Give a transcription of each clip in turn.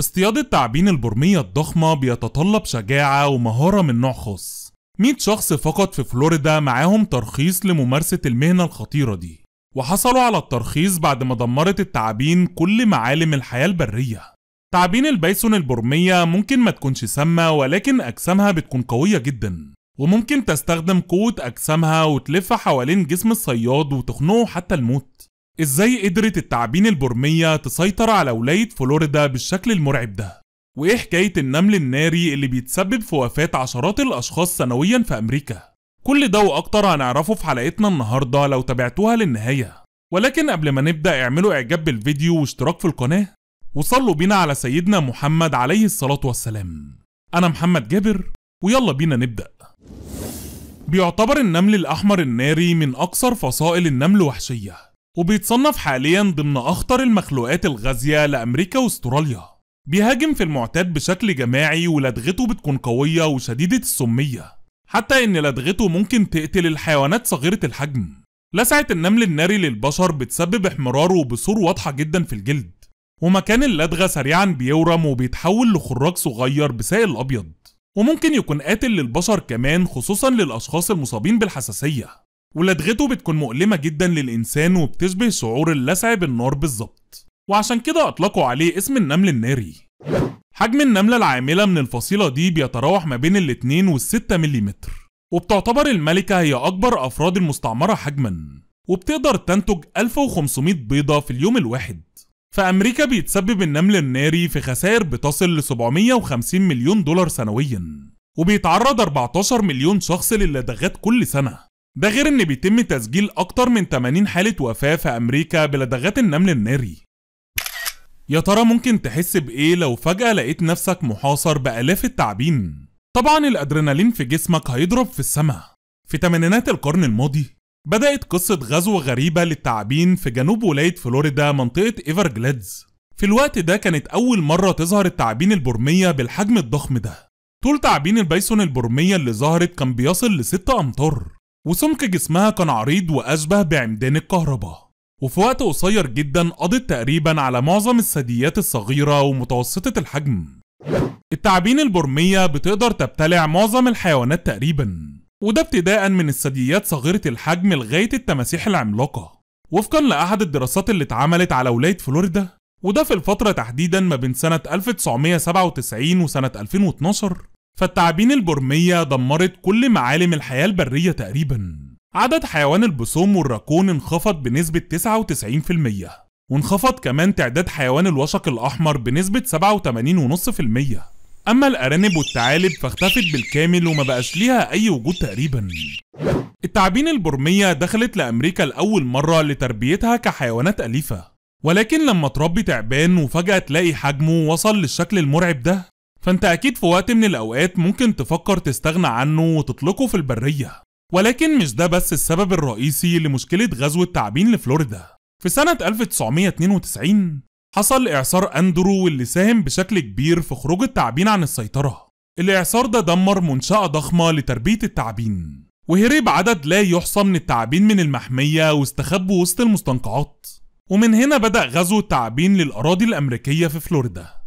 اصطياد التعابين البرمية الضخمة بيتطلب شجاعة ومهارة من نوع خاص 100 شخص فقط في فلوريدا معاهم ترخيص لممارسة المهنة الخطيرة دي وحصلوا على الترخيص بعد ما دمرت التعابين كل معالم الحياة البرية تعابين البيسون البرمية ممكن ما تكونش سامة ولكن أجسامها بتكون قوية جدا وممكن تستخدم قوة أجسامها وتلف حوالين جسم الصياد وتخنقه حتى الموت ازاي قدرت التعابين البرمية تسيطر على ولاية فلوريدا بالشكل المرعب ده وايه حكاية النمل الناري اللي بيتسبب في وفاة عشرات الاشخاص سنويا في امريكا كل ده واكتر هنعرفه في حلقتنا النهاردة لو تابعتوها للنهاية ولكن قبل ما نبدأ اعملوا اعجاب بالفيديو واشتراك في القناة وصلوا بينا على سيدنا محمد عليه الصلاة والسلام انا محمد جابر ويلا بينا نبدأ بيعتبر النمل الأحمر الناري من أكثر فصائل النمل وحشية وبيتصنف حاليا ضمن أخطر المخلوقات الغازية لأمريكا وأستراليا بيهاجم في المعتاد بشكل جماعي ولدغته بتكون قوية وشديدة السمية حتى إن لدغته ممكن تقتل الحيوانات صغيرة الحجم لسعة النمل الناري للبشر بتسبب احمراره بصور واضحة جدا في الجلد ومكان اللدغة سريعا بيورم وبيتحول لخراج صغير بسائل أبيض وممكن يكون قاتل للبشر كمان خصوصا للأشخاص المصابين بالحساسية ولدغته بتكون مؤلمة جدا للإنسان وبتشبه شعور اللسع بالنار بالظبط وعشان كده أطلقوا عليه اسم النمل الناري حجم النملة العاملة من الفصيلة دي بيتراوح ما بين ال 2 وال 6 ملم وبتعتبر الملكة هي أكبر أفراد المستعمرة حجما وبتقدر تنتج 1500 بيضة في اليوم الواحد في أمريكا بيتسبب النمل الناري في خسائر بتصل ل 750 مليون دولار سنويا وبيتعرض 14 مليون شخص للدغات كل سنة ده غير ان بيتم تسجيل اكتر من 80 حالة وفاة في امريكا بلدغات النمل الناري يا ترى ممكن تحس بايه لو فجأة لقيت نفسك محاصر بالاف التعابين طبعا الادرينالين في جسمك هيضرب في السماء في تمانينات القرن الماضي بدأت قصة غزو غريبة للتعابين في جنوب ولاية فلوريدا منطقة إيفرجليدز في الوقت ده كانت أول مرة تظهر التعابين البرمية بالحجم الضخم ده طول تعابين البيسون البرمية اللي ظهرت كان بيصل لستة أمتار وسمك جسمها كان عريض وأشبه بعمدان الكهرباء وفي وقت قصير جدا قضت تقريبا على معظم الثدييات الصغيرة ومتوسطة الحجم التعابين البرمية بتقدر تبتلع معظم الحيوانات تقريبا وده ابتداء من الثدييات صغيرة الحجم لغاية التماسيح العملاقة وفقا لأحد الدراسات اللي اتعملت على ولاية فلوريدا وده في الفترة تحديدا ما بين سنة 1997 وسنة 2012 فالتعابين البرمية دمرت كل معالم الحياة البرية تقريبا عدد حيوان البسوم والراكون انخفض بنسبة 99% وانخفض كمان تعداد حيوان الوشق الأحمر بنسبة 87.5% أما الأرانب والثعالب فاختفت بالكامل وما بقاش ليها أي وجود تقريبا التعابين البرمية دخلت لأمريكا لأول مرة لتربيتها كحيوانات أليفة ولكن لما تربي تعبان وفجأة تلاقي حجمه وصل للشكل المرعب ده فانت اكيد في وقت من الاوقات ممكن تفكر تستغنى عنه وتطلقه في البرية ولكن مش ده بس السبب الرئيسي لمشكلة غزو التعابين لفلوريدا في سنة 1992 حصل إعصار أندرو واللي ساهم بشكل كبير في خروج التعابين عن السيطرة الإعصار ده دمر منشأة ضخمة لتربية التعابين وهرب عدد لا يحصى من التعابين من المحمية واستخبوا وسط المستنقعات ومن هنا بدأ غزو التعابين للأراضي الأمريكية في فلوريدا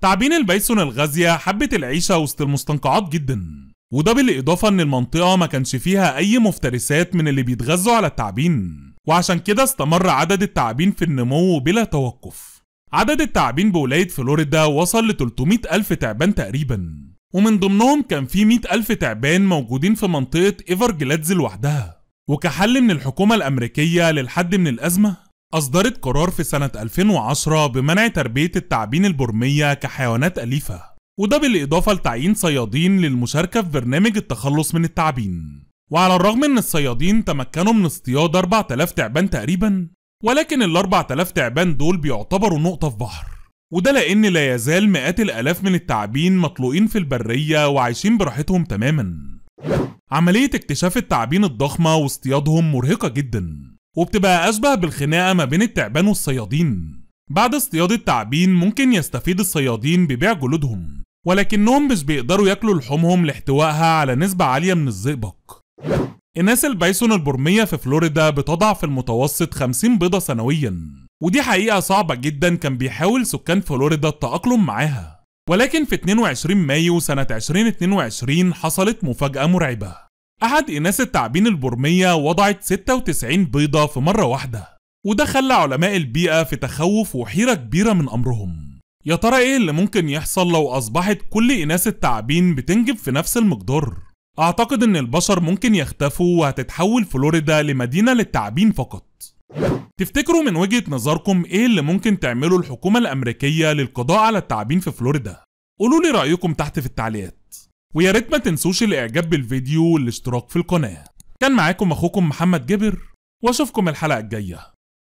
تعبين البيسون الغازية حبت العيشة وسط المستنقعات جدا وده بالإضافة إن المنطقة ما كانش فيها أي مفترسات من اللي بيتغذوا على التعابين وعشان كده استمر عدد التعابين في النمو بلا توقف عدد التعابين بولاية فلوريدا وصل ل 300 ألف تعبان تقريبا ومن ضمنهم كان في 100 ألف تعبان موجودين في منطقة إيفر جلادز لوحدها وكحل من الحكومة الأمريكية للحد من الأزمة أصدرت قرار في سنة 2010 بمنع تربية التعابين البرمية كحيوانات أليفة وده بالإضافة لتعيين صيادين للمشاركة في برنامج التخلص من التعابين وعلى الرغم أن الصيادين تمكنوا من اصطياد 4000 تعبان تقريبا ولكن ال 4000 تعبان دول بيعتبروا نقطة في بحر وده لأن لا يزال مئات الآلاف من التعابين مطلوقين في البرية وعايشين براحتهم تماما عملية اكتشاف التعابين الضخمة واصطيادهم مرهقة جدا وبتبقى أشبه بالخناقة ما بين التعبان والصيادين بعد اصطياد التعبين ممكن يستفيد الصيادين ببيع جلودهم ولكنهم مش بيقدروا ياكلوا لحومهم لاحتوائها على نسبة عالية من الزئبق الناس البايسون البرمية في فلوريدا بتضع في المتوسط 50 بيضة سنويا ودي حقيقة صعبة جدا كان بيحاول سكان فلوريدا التأقلم معاها ولكن في 22 مايو سنة 2022 حصلت مفاجأة مرعبة أحد إناث التعابين البرمية وضعت 96 بيضة في مرة واحدة وده خلى علماء البيئة في تخوف وحيرة كبيرة من أمرهم يا ترى إيه اللي ممكن يحصل لو أصبحت كل إناث التعابين بتنجب في نفس المقدار؟ أعتقد إن البشر ممكن يختفوا وهتتحول فلوريدا لمدينة للتعابين فقط تفتكروا من وجهة نظركم إيه اللي ممكن تعمله الحكومة الأمريكية للقضاء على التعابين في فلوريدا؟ قولوا لي رأيكم تحت في التعليقات ويا ريت ما تنسوش الاعجاب بالفيديو والاشتراك في القناه كان معاكم اخوكم محمد جبر واشوفكم الحلقه الجايه